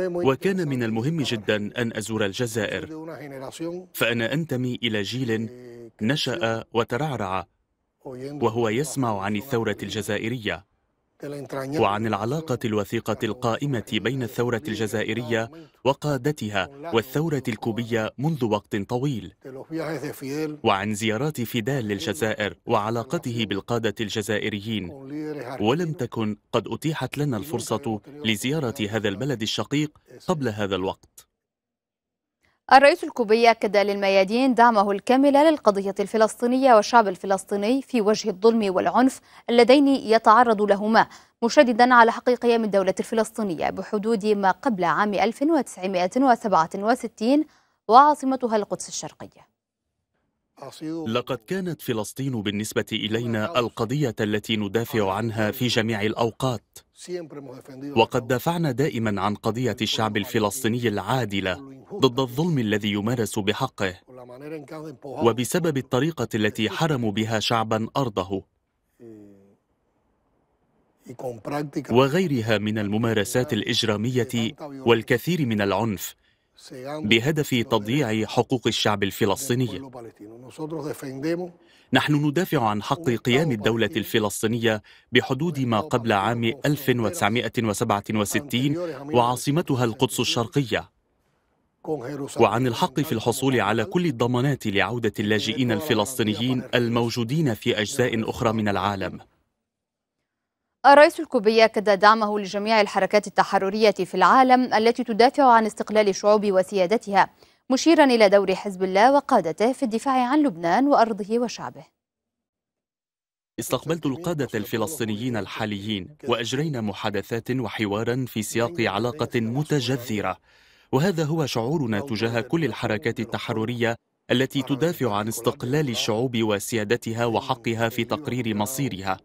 وكان من المهم جدا أن أزور الجزائر فأنا أنتمي إلى جيل نشأ وترعرع وهو يسمع عن الثورة الجزائرية وعن العلاقة الوثيقة القائمة بين الثورة الجزائرية وقادتها والثورة الكوبية منذ وقت طويل وعن زيارات فيدال للجزائر وعلاقته بالقادة الجزائريين ولم تكن قد أتيحت لنا الفرصة لزيارة هذا البلد الشقيق قبل هذا الوقت الرئيس الكوبي أكد للميادين دعمه الكامل للقضية الفلسطينية والشعب الفلسطيني في وجه الظلم والعنف اللذين يتعرض لهما مشددا على حق قيام الدولة الفلسطينية بحدود ما قبل عام 1967 وعاصمتها القدس الشرقية لقد كانت فلسطين بالنسبة إلينا القضية التي ندافع عنها في جميع الأوقات وقد دافعنا دائما عن قضية الشعب الفلسطيني العادلة ضد الظلم الذي يمارس بحقه وبسبب الطريقة التي حرموا بها شعبا أرضه وغيرها من الممارسات الإجرامية والكثير من العنف بهدف تضييع حقوق الشعب الفلسطيني نحن ندافع عن حق قيام الدولة الفلسطينية بحدود ما قبل عام 1967 وعاصمتها القدس الشرقية وعن الحق في الحصول على كل الضمانات لعودة اللاجئين الفلسطينيين الموجودين في أجزاء أخرى من العالم الرئيس الكوبي أكد دعمه لجميع الحركات التحررية في العالم التي تدافع عن استقلال الشعوب وسيادتها مشيرا إلى دور حزب الله وقادته في الدفاع عن لبنان وأرضه وشعبه استقبلت القادة الفلسطينيين الحاليين وأجرينا محادثات وحوارا في سياق علاقة متجذرة وهذا هو شعورنا تجاه كل الحركات التحررية التي تدافع عن استقلال الشعوب وسيادتها وحقها في تقرير مصيرها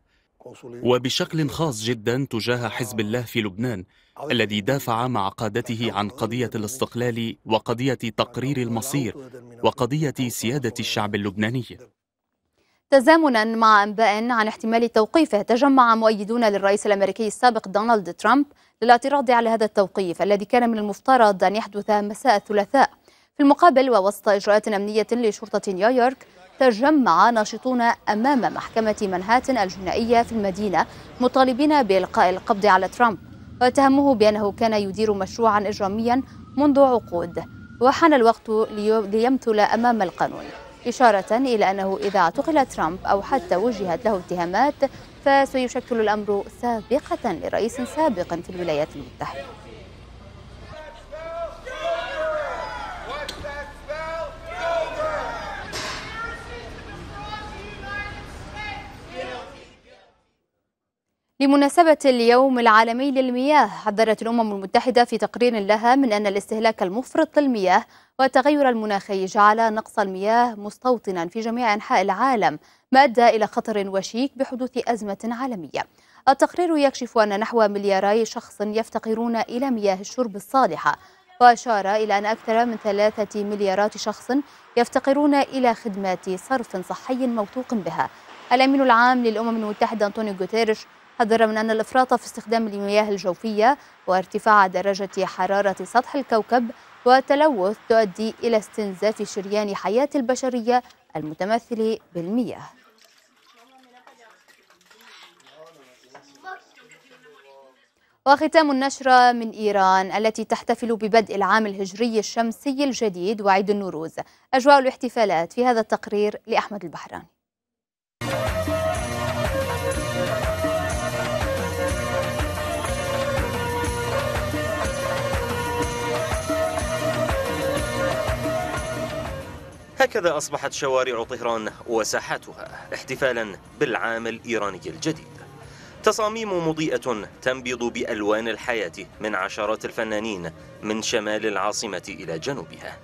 وبشكل خاص جدا تجاه حزب الله في لبنان الذي دافع مع قادته عن قضية الاستقلال وقضية تقرير المصير وقضية سيادة الشعب اللبناني تزامنا مع انباء عن احتمال توقيفه تجمع مؤيدون للرئيس الامريكي السابق دونالد ترامب للاعتراض على هذا التوقيف الذي كان من المفترض ان يحدث مساء الثلاثاء في المقابل ووسط اجراءات امنيه لشرطه نيويورك تجمع ناشطون امام محكمه منهاتن الجنائيه في المدينه مطالبين بالقاء القبض على ترامب واتهموه بأنه كان يدير مشروعا إجراميا منذ عقود وحان الوقت ليمثل أمام القانون إشارة إلى أنه إذا اعتقل ترامب أو حتى وجهت له اتهامات فسيشكل الأمر سابقة لرئيس سابق في الولايات المتحدة لمناسبة اليوم العالمي للمياه حذرت الأمم المتحدة في تقرير لها من أن الاستهلاك المفرط للمياه والتغير المناخي جعل نقص المياه مستوطنا في جميع أنحاء العالم ما أدى إلى خطر وشيك بحدوث أزمة عالمية التقرير يكشف أن نحو ملياري شخص يفتقرون إلى مياه الشرب الصالحة وأشار إلى أن أكثر من ثلاثة مليارات شخص يفتقرون إلى خدمات صرف صحي موثوق بها الأمين العام للأمم المتحدة أنطونيو غوتيريش حذر من أن الإفراط في استخدام المياه الجوفية وارتفاع درجة حرارة سطح الكوكب والتلوث تؤدي إلى استنزاف شريان حياة البشرية المتمثل بالمياه وختام النشرة من إيران التي تحتفل ببدء العام الهجري الشمسي الجديد وعيد النوروز أجواء الاحتفالات في هذا التقرير لأحمد البحراني هكذا أصبحت شوارع طهران وساحاتها احتفالا بالعام الإيراني الجديد تصاميم مضيئة تنبض بألوان الحياة من عشرات الفنانين من شمال العاصمة إلى جنوبها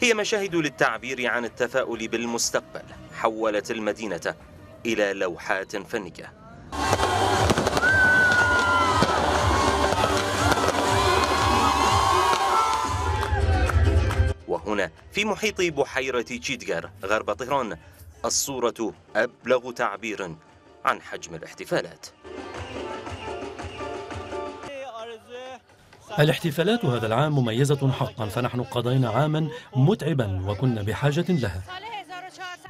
هي مشاهد للتعبير عن التفاؤل بالمستقبل حولت المدينة إلى لوحات فنية هنا في محيط بحيرة تشيدغار غرب طهران الصورة أبلغ تعبير عن حجم الاحتفالات الاحتفالات هذا العام مميزة حقا فنحن قضينا عاما متعبا وكنا بحاجة لها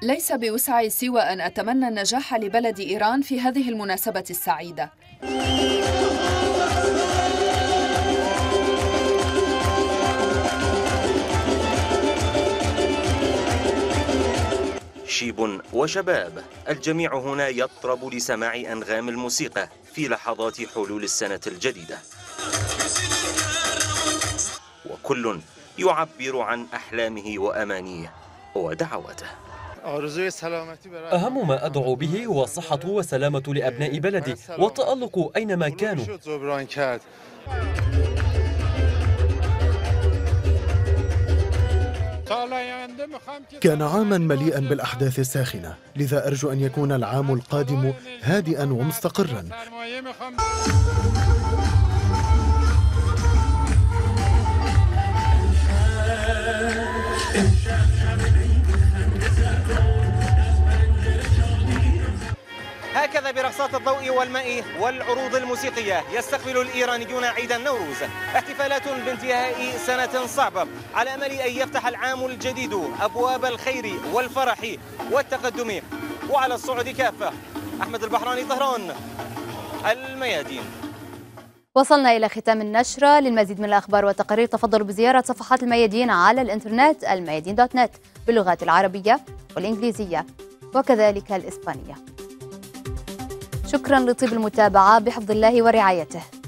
ليس بوسعي سوى أن أتمنى النجاح لبلد إيران في هذه المناسبة السعيدة شيب وشباب الجميع هنا يطرب لسماع أنغام الموسيقى في لحظات حلول السنة الجديدة وكل يعبر عن أحلامه وأمانيه ودعواته أهم ما أدعو به هو الصحة والسلامة لأبناء بلدي والتألق أينما كانوا كان عاما مليئا بالاحداث الساخنه لذا ارجو ان يكون العام القادم هادئا ومستقرا هكذا برقصات الضوء والماء والعروض الموسيقية يستقبل الإيرانيون عيد النوروز احتفالات بانتهاء سنة صعبة على أمل أن يفتح العام الجديد أبواب الخير والفرح والتقدم وعلى الصعود كافة أحمد البحراني طهران الميادين وصلنا إلى ختام النشرة للمزيد من الأخبار والتقارير تفضلوا بزيارة صفحات الميادين على الإنترنت الميادين دوت نت باللغات العربية والإنجليزية وكذلك الإسبانية شكرا لطيب المتابعة بحفظ الله ورعايته